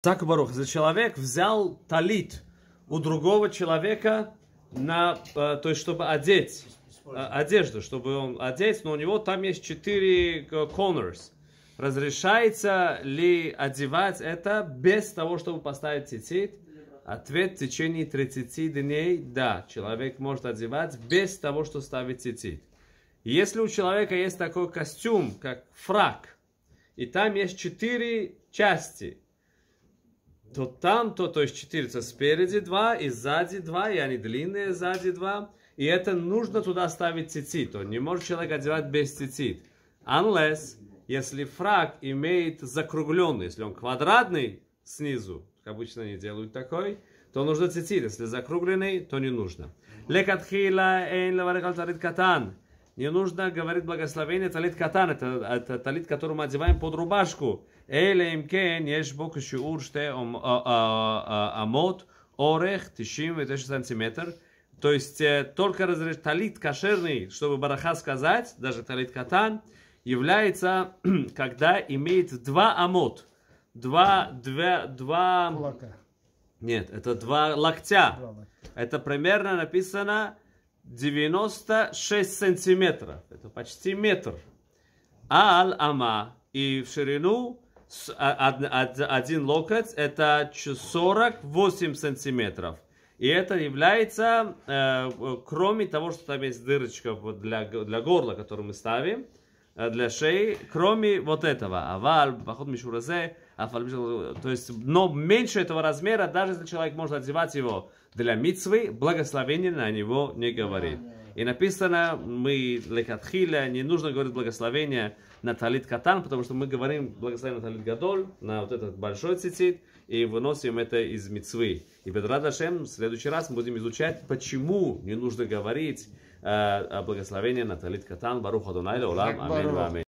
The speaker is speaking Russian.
Так Барух, за человек взял талит у другого человека на, э, то есть чтобы одеть э, одежду, чтобы он одеть, но у него там есть четыре э, corners. Разрешается ли одевать это без того, чтобы поставить цицит? Ответ в течение 30 дней – да, человек может одевать без того, что ставит цицит. Если у человека есть такой костюм, как фраг, и там есть четыре части – то там-то, то есть 4, спереди два и сзади два, и они длинные сзади два, И это нужно туда ставить цицит. Он не может человек одевать без цицит. Unless, если фраг имеет закругленный, если он квадратный снизу, как обычно они делают такой, то нужно цицит. Если закругленный, то не нужно. Лекатхила эйн лаварекал катан не нужно говорить благословение талит катан, это, это талит, который мы одеваем под рубашку. Эля им кен, еш бок шиур ште а, а, а, амот, орех, тишим, это сантиметр. То есть э, только разреш... талит кошерный, чтобы бараха сказать, даже талит катан, является, когда имеет два амот. Два, две два... Кулака. Нет, это два локтя. Два локтя. Это примерно написано 96 сантиметров. Это почти метр. Аль-Ама. И в ширину а, один локоть это 48 сантиметров. И это является, э, кроме того, что там есть дырочка для, для горла, которую мы ставим, Э, для шеи, кроме вот этого. Аваль, поход мишуразе, то есть, но меньше этого размера, даже если человек может одевать его для мицвы, благословение на него не говорит. И написано, мы лекатхиля, не нужно говорить благословение на талит катан, потому что мы говорим благословение на талит гадоль, на вот этот большой цитит, и выносим это из мецвы. И Бедрат Ашем, в следующий раз мы будем изучать, почему не нужно говорить э, о на талит катан, баруха дунайля, улам, аминь, аминь.